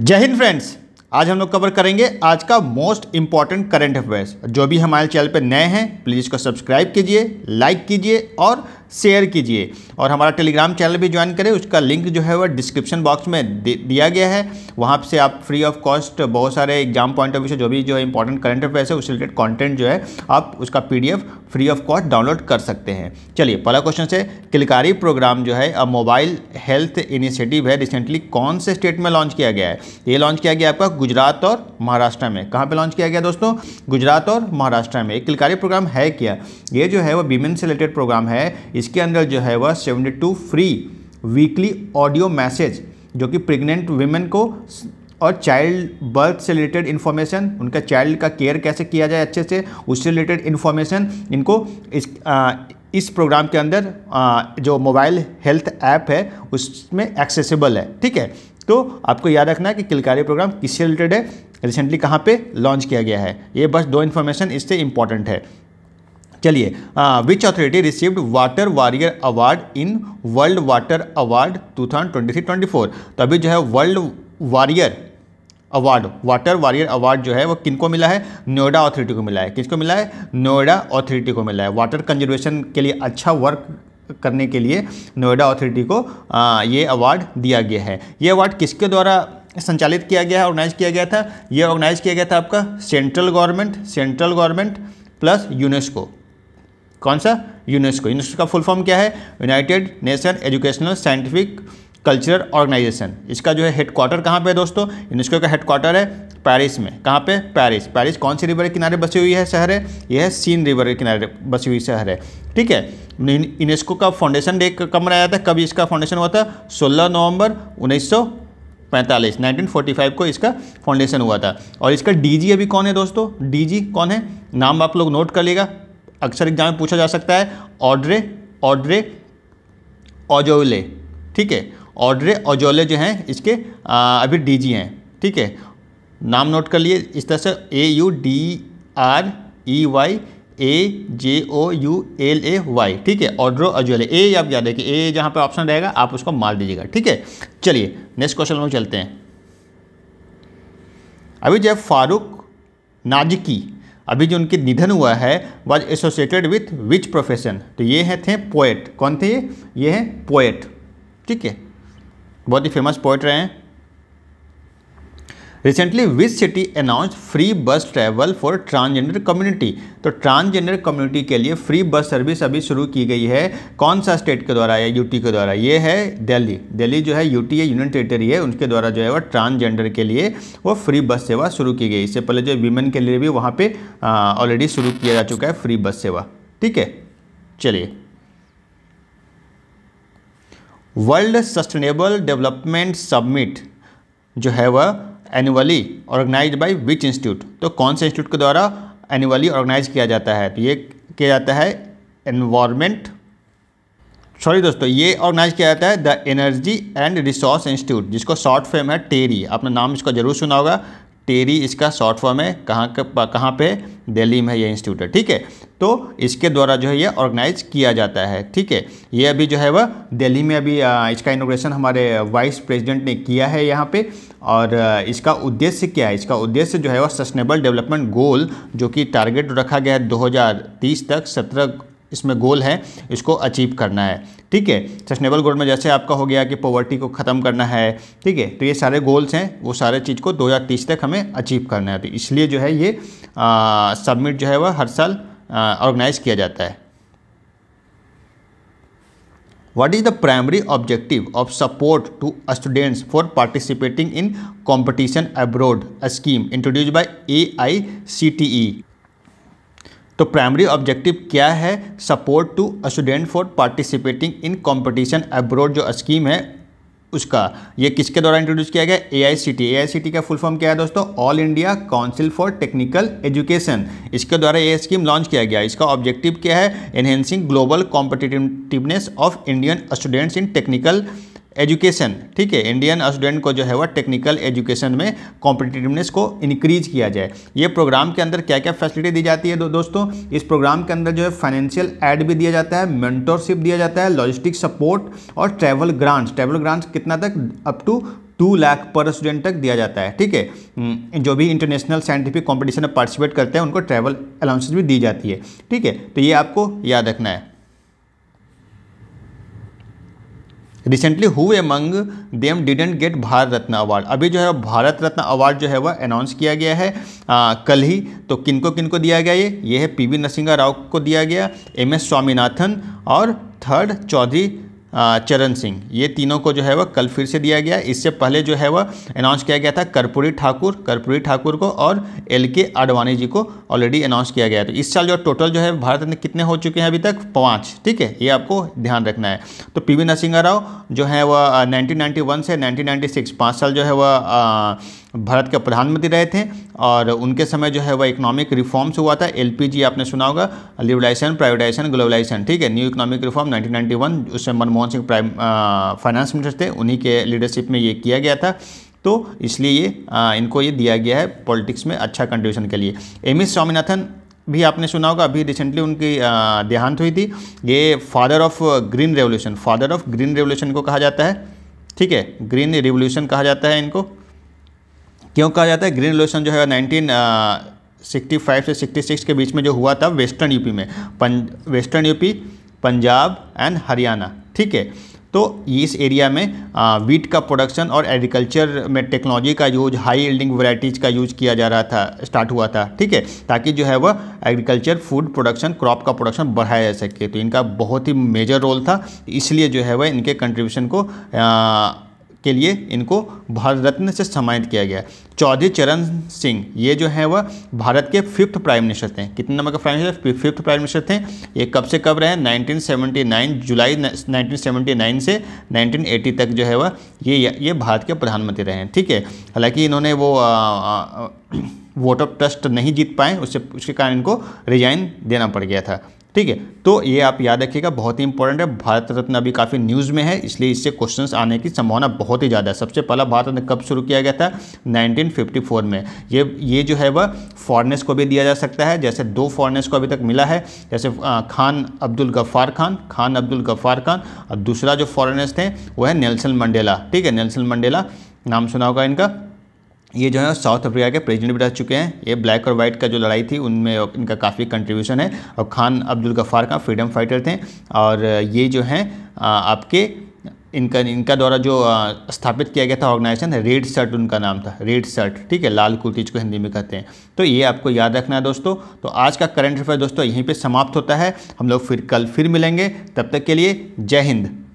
जय हिंद फ्रेंड्स आज हम लोग कवर करेंगे आज का मोस्ट इंपॉर्टेंट करंट अफेयर्स जो भी हमारे चैनल पर नए हैं प्लीज़ इसको सब्सक्राइब कीजिए लाइक कीजिए और शेयर कीजिए और हमारा टेलीग्राम चैनल भी ज्वाइन करें उसका लिंक जो है वह डिस्क्रिप्शन बॉक्स में दिया गया है वहाँ से आप फ्री ऑफ कॉस्ट बहुत सारे एग्जाम पॉइंट ऑफ व्यू से जो भी जो है इंपॉर्टेंट करंट अफेयर्स है उससे रिलेटेड कॉन्टेंट जो है आप उसका पी फ्री ऑफ कॉस्ट डाउनलोड कर सकते हैं चलिए पहला क्वेश्चन से किलकारी प्रोग्राम जो है अब मोबाइल हेल्थ इनिशिएटिव है रिसेंटली कौन से स्टेट में लॉन्च किया गया है ये लॉन्च किया गया आपका गुजरात और महाराष्ट्र में कहाँ पर लॉन्च किया गया दोस्तों गुजरात और महाराष्ट्र में किलकारी प्रोग्राम है क्या ये जो है वह विमेन से रिलेटेड प्रोग्राम है इसके अंदर जो है वह seventy free weekly audio message जो कि प्रेग्नेंट वीमेन को और चाइल्ड बर्थ से रिलेटेड इन्फॉर्मेशन उनका चाइल्ड का केयर कैसे किया जाए अच्छे से उससे रिलेटेड इन्फॉर्मेशन इनको इस आ, इस प्रोग्राम के अंदर आ, जो मोबाइल हेल्थ ऐप है उसमें एक्सेसिबल है ठीक है तो आपको याद रखना है कि किलकारी प्रोग्राम किससे रिलेटेड है रिसेंटली कहाँ पे लॉन्च किया गया है ये बस दो इन्फॉर्मेशन इससे इम्पॉर्टेंट है चलिए which authority received water warrior award in world water award 2023-24 तो अभी जो है world warrior award water warrior award जो है वो किनको मिला है नोएडा अथॉरिटी को मिला है किसको मिला है नोएडा अथॉरिटी को मिला है वाटर कंजर्वेशन के लिए अच्छा वर्क करने के लिए नोएडा अथॉरिटी को आ, ये अवार्ड दिया गया है ये अवार्ड किसके द्वारा संचालित किया गया है ऑर्गेनाइज किया गया था ये ऑर्गेनाइज किया गया था आपका central government central government plus UNESCO कौन सा यूनेस्को यूनेस्को का फुल फॉर्म क्या है United Nation educational scientific cultural organisation इसका जो है हेडक्वार्टर कहाँ पे है दोस्तों यूनेस्को का हेडक्वार्टर है पेरिस में कहाँ पे पेरिस पेरिस कौन सी रिवर के किनारे बसी हुई है शहर है यह है सीन रिवर के किनारे बसी हुई शहर है ठीक है यूनेस्को का फाउंडेशन डे कब मनाया जाता है कब इसका फाउंडेशन हुआ था 16 नवंबर 1945 1945 को इसका फाउंडेशन हुआ था और इसका डीजी अभी कौन है दोस्तों डीजी कौन है नाम आप लोग नोट कर लेगा अक्सर एग्जाम में पूछा जा सकता है ऑड्रे ऑड्रे ऑजोले ठीक है ऑड्रे ओजोले जो हैं इसके आ, अभी डीजी हैं ठीक है नाम नोट कर लिए इस तरह से A U D R E Y A J O U L A Y ठीक है ऑड्रो अजोले ए आप याद रखिए ए जहाँ पर ऑप्शन रहेगा आप उसको मार दीजिएगा ठीक है चलिए नेक्स्ट क्वेश्चन में चलते हैं अभी जो फारूक नाजकी अभी जो उनके निधन हुआ है was associated with which profession तो ये है थे पोएट कौन थे ये ये हैं पोएट ठीक है बहुत ही फेमस पोइट रहे हैं recently which city announce free bus travel for transgender community तो ट्रांसजेंडर कम्युनिटी के लिए फ्री बस सर्विस अभी शुरू की गई है कौन सा स्टेट के द्वारा या यूटी के द्वारा ये है दिल्ली दिल्ली जो है यूटी या यूनियन टेरिटरी है उनके द्वारा जो है वह ट्रांसजेंडर के लिए वो फ्री बस सेवा शुरू की गई इससे पहले जो वीमेन के लिए भी वहाँ पर ऑलरेडी शुरू किया जा चुका है फ्री बस सेवा ठीक है चलिए वर्ल्ड सस्टेनेबल डेवलपमेंट सबमिट जो है वह annually organise by which institute तो कौन से इंस्टीट्यूट के द्वारा एनुअली ऑर्गेनाइज किया जाता है तो ये किया जाता है एनवायरमेंट सॉरी दोस्तों ये ऑर्गेनाइज किया जाता है the energy and resource institute जिसको शॉर्ट फेम है टेरी आपने नाम इसका जरूर सुना होगा टेरी इसका शॉर्ट फॉर्म है कहाँ कहाँ पे दिल्ली में है ये इंस्टीट्यूट है ठीक है तो इसके द्वारा जो है ये ऑर्गेनाइज किया जाता है ठीक है ये अभी जो है वह दिल्ली में अभी इसका इनोग्रेशन हमारे वाइस प्रेसिडेंट ने किया है यहाँ पे और इसका उद्देश्य क्या है इसका उद्देश्य जो है वह सस्टेनेबल डेवलपमेंट गोल जो कि टारगेट रखा गया है दो तक सत्रह इसमें गोल है इसको अचीव करना है ठीक है सस्टेनेबल गोल में जैसे आपका हो गया कि पॉवर्टी को ख़त्म करना है ठीक है तो ये सारे गोल्स हैं वो सारे चीज़ को 2030 तक हमें अचीव करना है तो इसलिए जो है ये सबमिट जो है वह हर साल ऑर्गेनाइज किया जाता है is the primary objective of support to students for participating in competition abroad scheme introduce by A I C T E तो प्राइमरी ऑब्जेक्टिव क्या है support to student for participating in competition abroad जो scheme है उसका ये किसके द्वारा introduce किया गया A I C T A I C T का फुल फॉर्म क्या है दोस्तों all India council for technical education इसके द्वारा ये स्कीम लॉन्च किया गया इसका ऑब्जेक्टिव क्या है enhancing global competitiveness of Indian students in technical education ठीक है इंडियन स्टूडेंट को जो है वह टेक्निकल एजुकेशन में कॉम्पिटिटिवनेस को इंक्रीज किया जाए ये प्रोग्राम के अंदर क्या क्या फैसिलिटी दी जाती है दो, दोस्तों इस प्रोग्राम के अंदर जो है फाइनेंशियल एड भी दिया जाता है मेंटोरशिप दिया जाता है लॉजिस्टिक सपोर्ट और ट्रैवल ग्रांट्स ट्रैवल ग्रांट्स कितना तक अप टू टू लाख पर स्टूडेंट तक दिया जाता है ठीक है हम्म, जो भी इंटरनेशनल साइंटिफिक कॉम्पिटिशन में पार्टिसिपेट करते हैं उनको ट्रैवल अलाउंसेज भी दी जाती है ठीक है तो ये आपको याद रखना है recently who among them didn't get Bharat Ratna award अभी जो है भारत रत्न अवार्ड जो है वह अनाउंस किया गया है आ, कल ही तो किनको किनको दिया गया ये ये है पी वी नरसिंह राव को दिया गया एम एस स्वामीनाथन और थर्ड चौधरी चरण सिंह ये तीनों को जो है वह कल फिर से दिया गया इससे पहले जो है वह अनाउंस किया गया था कर्पूरी ठाकुर कर्पूरी ठाकुर को और एल के आडवाणी जी को ऑलरेडी अनाउंस किया गया तो इस साल जो टोटल जो है भारत में कितने हो चुके हैं अभी तक पाँच ठीक है ये आपको ध्यान रखना है तो पी वी नरसिंह राव जो है वह नाइनटीन से नाइनटीन नाइन्टी पाँच साल जो है वह भारत के प्रधानमंत्री रहे थे और उनके समय जो है वह इकोनॉमिक रिफॉर्म्स हुआ था एलपीजी आपने सुना होगा लिबराइजेशन प्राइवेटाइजेशन ग्लोबलाइजेशन ठीक है न्यू इकोनॉमिक रिफॉर्म 1991 उसमें Manmohan Singh prime finance minister थे उन्हीं के लीडरशिप में ये किया गया था तो इसलिए ये इनको ये दिया गया है पॉलिटिक्स में अच्छा कंट्रीब्यूशन के लिए एम एस स्वामीनाथन भी आपने सुना होगा अभी रिसेंटली उनकी देहांत हुई थी ये father of green revolution father of green revolution को कहा जाता है ठीक है ग्रीन रिवोल्यूशन कहा जाता है इनको क्यों कहा जाता है ग्रीन रिवोल्यूशन जो है नाइनटीन सिक्सटी फाइव से सिक्सटी सिक्स के बीच में जो हुआ था वेस्टर्न यूपी में पंज western UP Punjab and Haryana ठीक है तो इस एरिया में वीट uh, का प्रोडक्शन और एग्रीकल्चर में टेक्नोलॉजी का यूज हाई एल्डिंग वराइटीज़ का यूज किया जा रहा था स्टार्ट हुआ था ठीक है ताकि जो है वह एग्रीकल्चर फूड प्रोडक्शन क्रॉप का प्रोडक्शन बढ़ाया जा सके तो इनका बहुत ही मेजर रोल था इसलिए जो है वह इनके कंट्रीब्यूशन को आ, uh, के लिए इनको भारत रत्न से सम्मानित किया गया चौधरी चरण सिंह ये जो है वह भारत के फिफ्थ प्राइम मिनिस्टर थे कितने नंबर के prime minister fifth prime minister थे ये कब से कब रहे 1979 जुलाई 1979 से 1980 तक जो है वह ये ये भारत के प्रधानमंत्री रहे हैं ठीक है हालांकि इन्होंने वो आ, आ, आ, वोट ऑफ ट्रस्ट नहीं जीत पाए उससे उसके कारण इनको रिजाइन देना पड़ गया था ठीक है तो ये आप याद रखिएगा बहुत ही इंपॉर्टेंट है भारत रत्न अभी काफ़ी न्यूज़ में है इसलिए इससे क्वेश्चंस आने की संभावना बहुत ही ज़्यादा है सबसे पहला भारत रत्न कब शुरू किया गया था 1954 में ये ये जो है वह फॉरनेस को भी दिया जा सकता है जैसे दो फॉरनर्स को अभी तक मिला है जैसे खान अब्दुल गफ्फार खान खान अब्दुल गफ्फार खान और दूसरा जो फॉरनर्स थे वह है नेल्सन मंडेला ठीक है नेल्सन मंडेला नाम सुना होगा इनका ये जो है साउथ अफ्रीका के प्रेसिडेंट भी रह चुके हैं ये ब्लैक और वाइट का जो लड़ाई थी उनमें इनका काफ़ी कंट्रीब्यूशन है और खान अब्दुल गफ़ार का फ्रीडम फाइटर थे और ये जो हैं आपके इनका इनका द्वारा जो स्थापित किया गया था ऑर्गेनाइजेशन रेड शर्ट उनका नाम था रेड शर्ट ठीक है लाल कुर्ती को हिंदी में कहते हैं तो ये आपको याद रखना है दोस्तों तो आज का करंट अफेयर दोस्तों यहीं पे समाप्त होता है हम लोग फिर कल फिर मिलेंगे तब तक के लिए जय हिंद